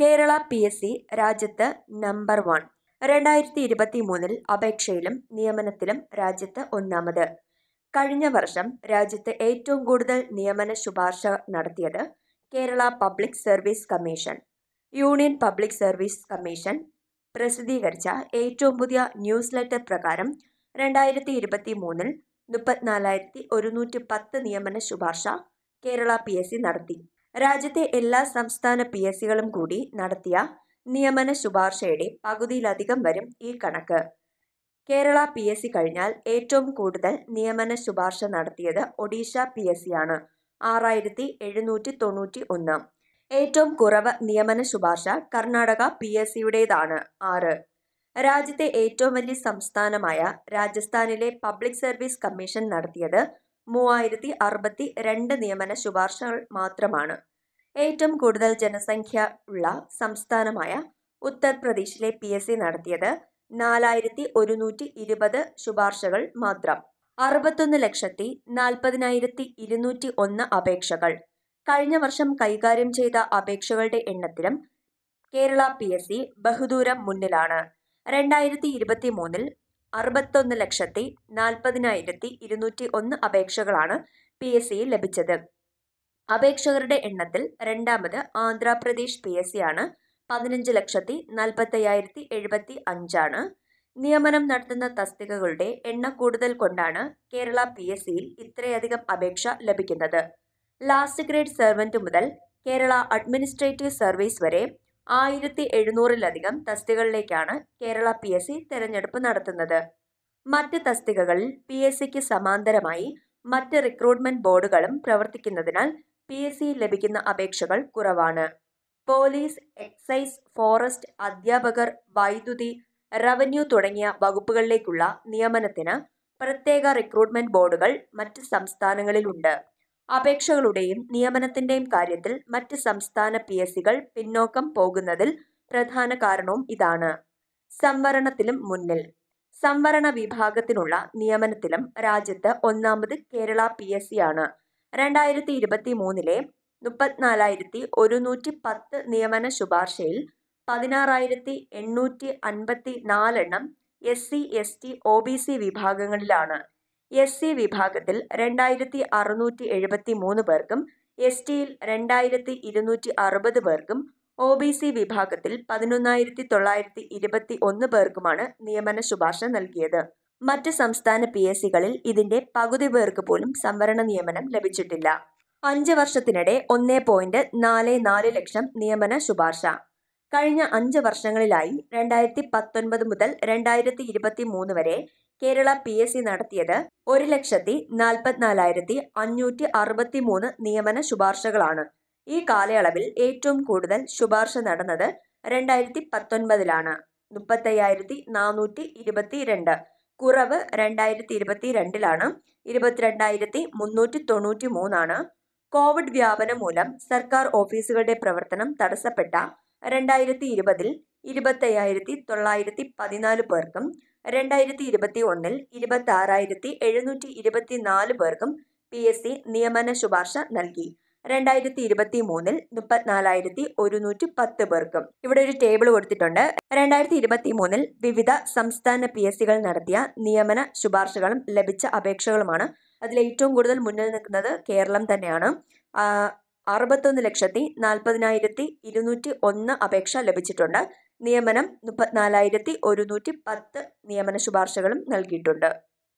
Kerala P S C രാജ്യത്ത് number one രണ്ടായിരത്തി ഇരുപത്തി മൂന്നിൽ അപേക്ഷയിലും നിയമനത്തിലും രാജ്യത്ത് ഒന്നാമത് കഴിഞ്ഞ വർഷം രാജ്യത്ത് ഏറ്റവും കൂടുതൽ നിയമന ശുപാർശ നടത്തിയത് Kerala Public Service Commission Union Public Service Commission പ്രസിദ്ധീകരിച്ച ഏറ്റവും പുതിയ ന്യൂസ് ലെറ്റർ പ്രകാരം രണ്ടായിരത്തി ഇരുപത്തി മൂന്നിൽ മുപ്പത്തിനാലായിരത്തി ഒരുന്നൂറ്റി പത്ത് നിയമന ശുപാർശ കേരള പി എസ് സി നടത്തി രാജ്യത്തെ എല്ലാ സംസ്ഥാന പി എസ് സികളും കൂടി നടത്തിയ നിയമന ശുപാർശയുടെ പകുതിയിലധികം വരും ഈ കണക്ക് കേരള പി എസ് സി കഴിഞ്ഞാൽ ഏറ്റവും കൂടുതൽ നിയമന ശുപാർശ നടത്തിയത് ഒഡീഷ പി എസ് സി ആണ് ആറായിരത്തി എഴുന്നൂറ്റി തൊണ്ണൂറ്റി ഒന്ന് ഏറ്റവും കുറവ് നിയമന ശുപാർശ കർണാടക പി എസ് സിയുടേതാണ് ആറ് രാജ്യത്തെ ഏറ്റവും വലിയ സംസ്ഥാനമായ രാജസ്ഥാനിലെ പബ്ലിക് സർവീസ് കമ്മീഷൻ നടത്തിയത് മൂവായിരത്തി അറുപത്തി രണ്ട് നിയമന ശുപാർശകൾ മാത്രമാണ് ഏറ്റവും കൂടുതൽ ജനസംഖ്യ ഉള്ള സംസ്ഥാനമായ ഉത്തർപ്രദേശിലെ പി എസ് സി നടത്തിയത് നാലായിരത്തി ഒരുന്നൂറ്റി ഇരുപത് ശുപാർശകൾ മാത്രം അറുപത്തൊന്ന് ലക്ഷത്തി നാൽപ്പതിനായിരത്തി ഇരുന്നൂറ്റി ഒന്ന് അപേക്ഷകൾ കഴിഞ്ഞ വർഷം കൈകാര്യം ചെയ്ത അപേക്ഷകളുടെ എണ്ണത്തിലും കേരള പി എസ് സി ബഹുദൂരം മുന്നിലാണ് രണ്ടായിരത്തി ഇരുപത്തി മൂന്നിൽ അറുപത്തൊന്ന് ലക്ഷത്തി നാൽപ്പതിനായിരത്തി ഇരുന്നൂറ്റി ഒന്ന് അപേക്ഷകളാണ് പി എസ് സിയിൽ ലഭിച്ചത് അപേക്ഷകരുടെ എണ്ണത്തിൽ രണ്ടാമത് ആന്ധ്രാപ്രദേശ് പി എസ് സി ആണ് പതിനഞ്ച് ലക്ഷത്തി നാൽപ്പത്തയ്യായിരത്തി എഴുപത്തി അഞ്ചാണ് നിയമനം നടത്തുന്ന തസ്തികകളുടെ എണ്ണ കൂടുതൽ കൊണ്ടാണ് കേരള പി എസ് സിയിൽ ഇത്രയധികം അപേക്ഷ ലഭിക്കുന്നത് ലാസ്റ്റ് ഗ്രേഡ് സെർവൻറ്റ് മുതൽ കേരള അഡ്മിനിസ്ട്രേറ്റീവ് സർവീസ് വരെ ആയിരത്തി എഴുന്നൂറിലധികം തസ്തികകളിലേക്കാണ് കേരള പി എസ് സി തെരഞ്ഞെടുപ്പ് നടത്തുന്നത് മറ്റ് തസ്തികകളിൽ പി എസ് സിക്ക് സമാന്തരമായി മറ്റ് റിക്രൂട്ട്മെന്റ് ബോർഡുകളും പ്രവർത്തിക്കുന്നതിനാൽ പി എസ് സി ലഭിക്കുന്ന അപേക്ഷകൾ കുറവാണ് പോലീസ് എക്സൈസ് ഫോറസ്റ്റ് അധ്യാപകർ വൈദ്യുതി റവന്യൂ തുടങ്ങിയ വകുപ്പുകളിലേക്കുള്ള നിയമനത്തിന് പ്രത്യേക റിക്രൂട്ട്മെന്റ് ബോർഡുകൾ മറ്റ് സംസ്ഥാനങ്ങളിലുണ്ട് അപേക്ഷകളുടെയും നിയമനത്തിന്റെയും കാര്യത്തിൽ മറ്റ് സംസ്ഥാന പി എസ് സികൾ പിന്നോക്കം പോകുന്നതിൽ പ്രധാന കാരണവും ഇതാണ് സംവരണത്തിലും മുന്നിൽ സംവരണ വിഭാഗത്തിനുള്ള നിയമനത്തിലും രാജ്യത്ത് ഒന്നാമത് കേരള പി എസ് സി ആണ് രണ്ടായിരത്തി ഇരുപത്തി മൂന്നിലെ മുപ്പത്തിനാലായിരത്തി ഒരുന്നൂറ്റി പത്ത് നിയമന ശുപാർശയിൽ പതിനാറായിരത്തി എണ്ണൂറ്റി അൻപത്തി നാലെണ്ണം S C S T O B C വിഭാഗങ്ങളിലാണ് എസ് സി വിഭാഗത്തിൽ രണ്ടായിരത്തി അറുന്നൂറ്റി എഴുപത്തി മൂന്ന് പേർക്കും എസ് ടിയിൽ രണ്ടായിരത്തി ഇരുന്നൂറ്റി അറുപത് പേർക്കും ഒ ബി സി വിഭാഗത്തിൽ പതിനൊന്നായിരത്തി തൊള്ളായിരത്തി ഇരുപത്തി ഒന്ന് പേർക്കുമാണ് നിയമന ശുപാർശ നൽകിയത് മറ്റ് സംസ്ഥാന പി എസ് സികളിൽ ഇതിന്റെ പകുതി പേർക്ക് പോലും സംവരണ നിയമനം ലഭിച്ചിട്ടില്ല അഞ്ച് വർഷത്തിനിടെ ഒന്നേ പോയിന്റ് നാല് നാല് ലക്ഷം നിയമന ശുപാർശ കഴിഞ്ഞ അഞ്ച് വർഷങ്ങളിലായി രണ്ടായിരത്തി പത്തൊൻപത് മുതൽ രണ്ടായിരത്തി ഇരുപത്തി മൂന്ന് വരെ കേരള പി എസ് സി നടത്തിയത് ഒരു ലക്ഷത്തി നാൽപ്പത്തിനാലായിരത്തി അഞ്ഞൂറ്റി അറുപത്തി മൂന്ന് നിയമന ശുപാർശകളാണ് ഈ കാലയളവിൽ ഏറ്റവും കൂടുതൽ ശുപാർശ നടന്നത് രണ്ടായിരത്തി പത്തൊൻപതിലാണ് മുപ്പത്തയ്യായിരത്തി നാനൂറ്റി ഇരുപത്തിരണ്ട് കുറവ് രണ്ടായിരത്തി ഇരുപത്തി രണ്ടിലാണ് ഇരുപത്തിരണ്ടായിരത്തി മുന്നൂറ്റി തൊണ്ണൂറ്റി മൂന്നാണ് കോവിഡ് വ്യാപനം മൂലം സർക്കാർ ഓഫീസുകളുടെ പ്രവർത്തനം തടസ്സപ്പെട്ട രണ്ടായിരത്തി ഇരുപതിൽ ഇരുപത്തയ്യായിരത്തി തൊള്ളായിരത്തി പതിനാല് പേർക്കും രണ്ടായിരത്തി ഇരുപത്തി ഒന്നിൽ ഇരുപത്തി ആറായിരത്തി എഴുന്നൂറ്റി ഇരുപത്തി നാല് പേർക്കും പി എസ് സി നിയമന ശുപാർശ നൽകി രണ്ടായിരത്തി ഇരുപത്തി മൂന്നിൽ മുപ്പത്തിനാലായിരത്തി ഒരുന്നൂറ്റി പത്ത് പേർക്കും ഇവിടെ ഒരു ടേബിൾ കൊടുത്തിട്ടുണ്ട് രണ്ടായിരത്തി ഇരുപത്തി മൂന്നിൽ വിവിധ സംസ്ഥാന പി എസ് സികൾ നടത്തിയ നിയമന ശുപാർശകളും ലഭിച്ച അപേക്ഷകളുമാണ് അതിൽ ഏറ്റവും കൂടുതൽ മുന്നിൽ നിൽക്കുന്നത് കേരളം തന്നെയാണ് അറുപത്തൊന്ന് ലക്ഷത്തി നാൽപ്പതിനായിരത്തി ഇരുന്നൂറ്റി ഒന്ന് അപേക്ഷ ലഭിച്ചിട്ടുണ്ട് നിയമനം മുപ്പത്തിനാലായിരത്തി ഒരുന്നൂറ്റി പത്ത് നിയമന ശുപാർശകളും നൽകിയിട്ടുണ്ട്